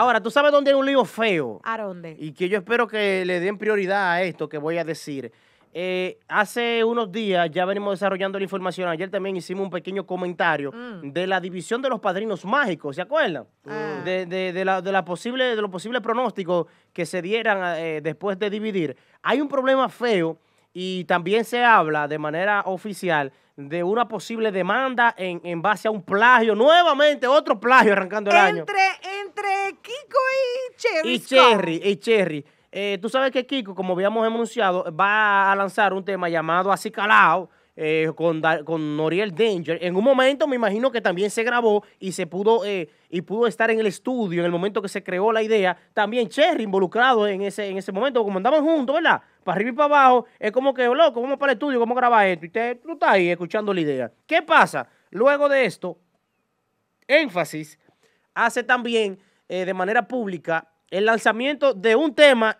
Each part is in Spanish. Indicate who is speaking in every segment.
Speaker 1: Ahora, ¿tú sabes dónde hay un lío feo?
Speaker 2: ¿A dónde? Y
Speaker 1: que yo espero que le den prioridad a esto que voy a decir. Eh, hace unos días ya venimos desarrollando la información. Ayer también hicimos un pequeño comentario mm. de la división de los padrinos mágicos, ¿se acuerdan? Ah. De, la, posible, de los posibles pronósticos que se dieran eh, después de dividir. Hay un problema feo y también se habla de manera oficial de una posible demanda en, en base a un plagio, nuevamente otro plagio arrancando el entre,
Speaker 2: año. Entre Kiko y Cherry. Y Cherry,
Speaker 1: y Cherry. Eh, tú sabes que Kiko, como habíamos anunciado, va a lanzar un tema llamado Acicalao, eh, con, con, Noriel Danger. En un momento me imagino que también se grabó y se pudo eh, y pudo estar en el estudio en el momento que se creó la idea. También Cherry involucrado en ese, en ese momento, como andaban juntos, ¿verdad? Para arriba y para abajo, es como que, oh, loco, vamos para el estudio, vamos a grabar esto. Y usted, tú estás ahí escuchando la idea. ¿Qué pasa? Luego de esto, énfasis hace también eh, de manera pública el lanzamiento de un tema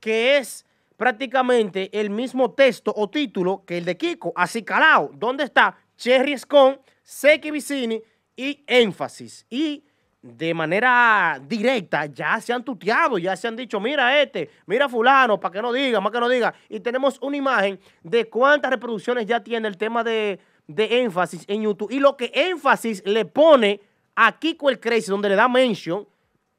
Speaker 1: que es prácticamente el mismo texto o título que el de Kiko, calado. donde está Cherry Scone, Seki Vicini y Énfasis. Y de manera directa ya se han tuteado, ya se han dicho, mira este, mira fulano, para que no diga, más que no diga. Y tenemos una imagen de cuántas reproducciones ya tiene el tema de, de énfasis en YouTube. Y lo que énfasis le pone a Kiko el Crazy, donde le da mention,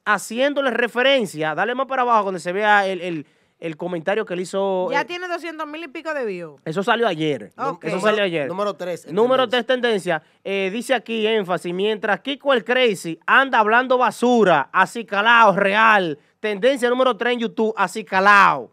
Speaker 1: haciéndole referencia, dale más para abajo donde se vea el el comentario que le hizo. Ya eh,
Speaker 2: tiene 200 mil y pico de views.
Speaker 1: Eso salió ayer. Eso salió ayer. Número 3. Número 3 tendencia. Eh, dice aquí énfasis: mientras Kiko el Crazy anda hablando basura, así calao, real. Tendencia número 3 en YouTube, así calao.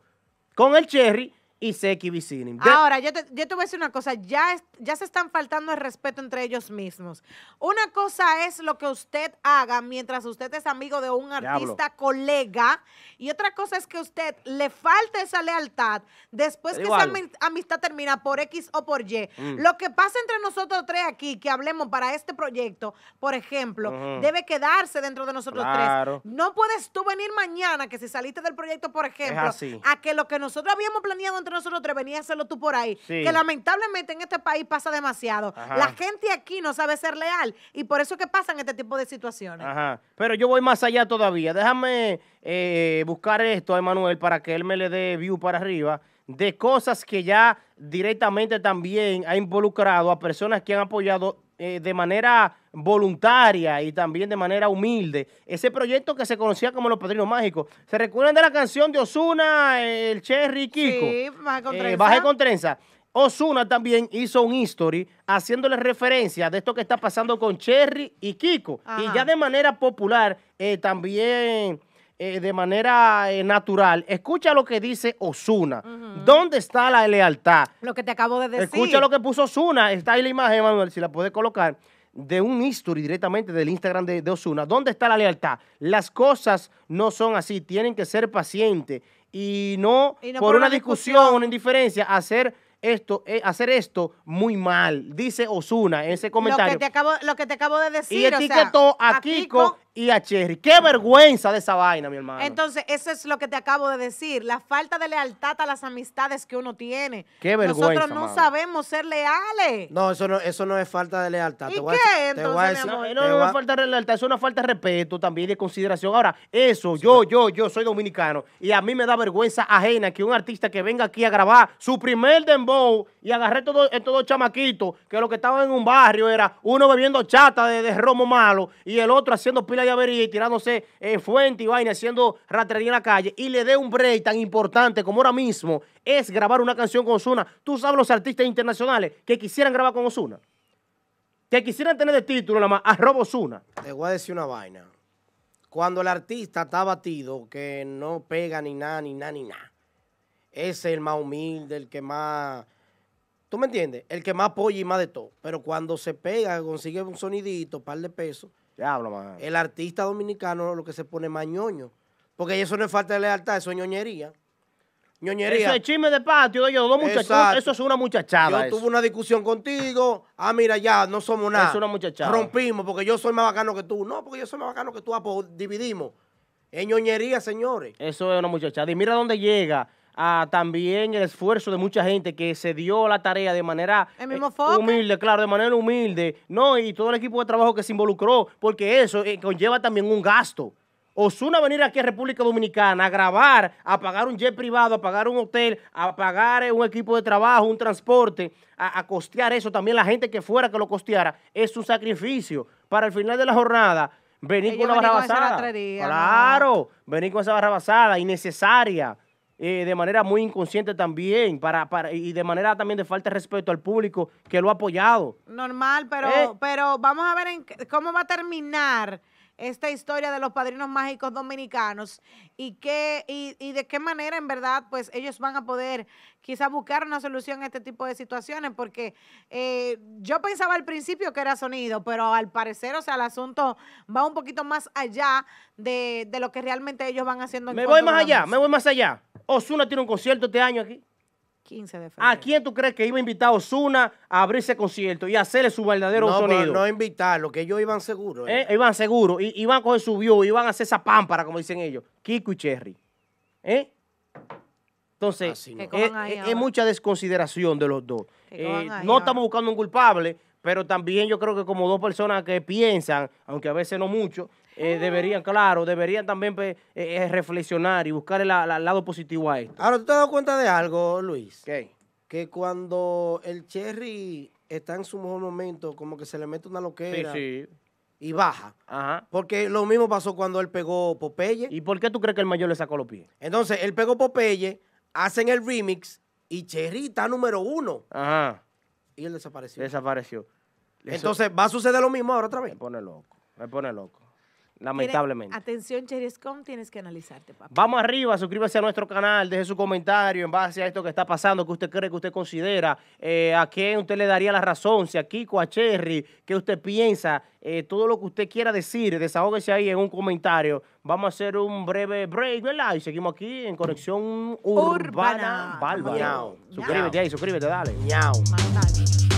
Speaker 1: Con el Cherry y sé Vicini. Ahora,
Speaker 2: yo te, yo te, voy a decir una cosa, ya, ya se están faltando el respeto entre ellos mismos. Una cosa es lo que usted haga mientras usted es amigo de un artista, colega, y otra cosa es que usted le falte esa lealtad después que esa amistad termina por X o por Y. Mm. Lo que pasa entre nosotros tres aquí, que hablemos para este proyecto, por ejemplo, debe quedarse dentro de nosotros tres. No puedes tú venir mañana, que si saliste del proyecto, por ejemplo, a que lo que nosotros habíamos planeado nosotros tres, venía a hacerlo tú por ahí. Que lamentablemente en este país pasa demasiado. La gente aquí no sabe ser leal y por eso es que pasan este tipo de situaciones.
Speaker 1: Pero yo voy más allá todavía. Déjame eh, buscar esto a Emanuel para que él me le dé view para arriba de cosas que ya directamente también ha involucrado a personas que han apoyado eh, de manera voluntaria y también de manera humilde. Ese proyecto que se conocía como Los Padrinos Mágicos. ¿Se recuerdan de la canción de Osuna, el Cherry y Kiko? Sí, Baje eh, con Trenza. Osuna también hizo un history haciéndole referencia de esto que está pasando con Cherry y Kiko. Y ya de manera popular eh, también eh, de manera eh, natural. Escucha lo que dice Osuna. ¿Dónde está la lealtad?
Speaker 2: Lo que te acabo de decir. Escucha lo que
Speaker 1: puso Osuna. Está ahí la imagen, Manuel, si la puedes colocar, de un history directamente del Instagram de, Osuna. ¿Dónde está la lealtad? Las cosas no son así. Tienen que ser pacientes y no, por, una, discusión, una indiferencia, hacer esto, eh, hacer esto muy mal, dice Osuna en ese comentario. Lo
Speaker 2: que te acabo, de decir. Y etiquetó a, Kiko
Speaker 1: y a Cherry. Qué vergüenza de esa vaina, mi hermano.
Speaker 2: Entonces, eso es lo que te acabo de decir, la falta de lealtad a las amistades que uno tiene. Qué vergüenza. Nosotros no sabemos ser leales.
Speaker 1: No, eso no, eso no es falta de lealtad. ¿Y qué? no, no, es falta de lealtad, es una falta de respeto también, de consideración. Ahora, eso, yo, yo, yo soy dominicano y a mí me da vergüenza ajena que un artista que venga aquí a grabar su primer dembow y agarré todos estos eh, dos chamaquitos que lo que estaban en un barrio era uno bebiendo chata de, de romo malo y el otro haciendo pila a ver y tirándose eh, fuente y vaina, haciendo ratería en la calle y le dé un break tan importante como ahora mismo es grabar una canción con Osuna. Tú sabes los artistas internacionales que quisieran grabar con Osuna. Que quisieran tener de título nada más, arroba Osuna. Te voy a decir una vaina. Cuando el artista está batido, que no pega ni nada, ni nada, ni nada. es el más humilde, el que más... ¿Tú me entiendes? El que más apoya y más de todo. Pero cuando se pega, consigue un sonidito, par de pesos, el artista dominicano lo que se pone más ñoño. Porque eso no es falta de lealtad, eso es ñoñería. Ñoñería. Eso es chisme de patio, dos muchachos. Eso es una muchachada. Yo tuve una discusión contigo. Ah, mira, ya, no somos nada. Es una muchachada. Rompimos porque yo soy más bacano que tú. No, porque yo soy más bacano que tú. Ah, pues, dividimos. Es ñoñería, señores. Eso es una muchachada. Y mira dónde llega también el esfuerzo de mucha gente que se dio la tarea de manera eh, humilde, claro, de manera humilde, no y todo el equipo de trabajo que se involucró, porque eso eh, conlleva también un gasto. Osuna venir aquí a República Dominicana a grabar, a pagar un jet privado, a pagar un hotel, a pagar eh, un equipo de trabajo, un transporte, a, costear eso, también la gente que fuera que lo costeara, es un sacrificio. Para el final de la jornada, venir con una barra basada. Claro, venir con esa barra basada, innecesaria. Eh, de manera muy inconsciente también para, para, y de manera también de falta de respeto al público que lo ha apoyado.
Speaker 2: Normal, pero, eh. pero vamos a ver cómo va a terminar esta historia de los padrinos mágicos dominicanos y, qué, y, de qué manera en verdad pues ellos van a poder quizás buscar una solución a este tipo de situaciones porque eh, yo pensaba al principio que era sonido, pero al parecer, o sea, el asunto va un poquito más allá de, lo que realmente ellos van haciendo. me voy más allá, me voy
Speaker 1: más allá. Osuna tiene un concierto este año aquí. 15 de febrero. ¿A quién tú crees que iba a invitar a Osuna a abrir ese concierto y hacerle su verdadero no, sonido? No, no invitarlo, que ellos iban seguros. Eh. ¿eh? Iban seguros, iban a coger su view, iban a hacer esa pámpara, como dicen ellos. Kiko y Cherry. ¿Eh? Entonces, es, mucha desconsideración de los dos. Eh, no estamos buscando un culpable, pero también yo creo que como dos personas que piensan, aunque a veces no mucho, eh, deberían, claro, deberían también pues, eh, eh, reflexionar y buscar el, lado positivo a esto. Ahora, ¿tú te has dado cuenta de algo, Luis? ¿Qué? Que cuando el Cherry está en su mejor momento, como que se le mete una loquera. Y baja. Ajá. Porque lo mismo pasó cuando él pegó Popeye. ¿Y por qué tú crees que el mayor le sacó los pies? Entonces, él pegó Popeye, hacen el remix y Cherry está número uno. Ajá. Y él desapareció. Desapareció. Entonces, ¿va a suceder lo mismo ahora otra vez? me pone loco. Me pone loco lamentablemente.
Speaker 2: Atención, Cherryscom, tienes que analizarte, papá.
Speaker 1: Vamos arriba, suscríbase a nuestro canal, deje su comentario en base a esto que está pasando, que usted cree, que usted considera, eh, a quién usted le daría la razón, si a Kiko, a Cherry, que usted piensa, eh, todo lo que usted quiera decir, desahógese ahí en un comentario. Vamos a hacer un breve break, ¿verdad? Y seguimos aquí en Conexión Urbana, Urbana. Bárbara. Suscríbete ahí, suscríbete, dale.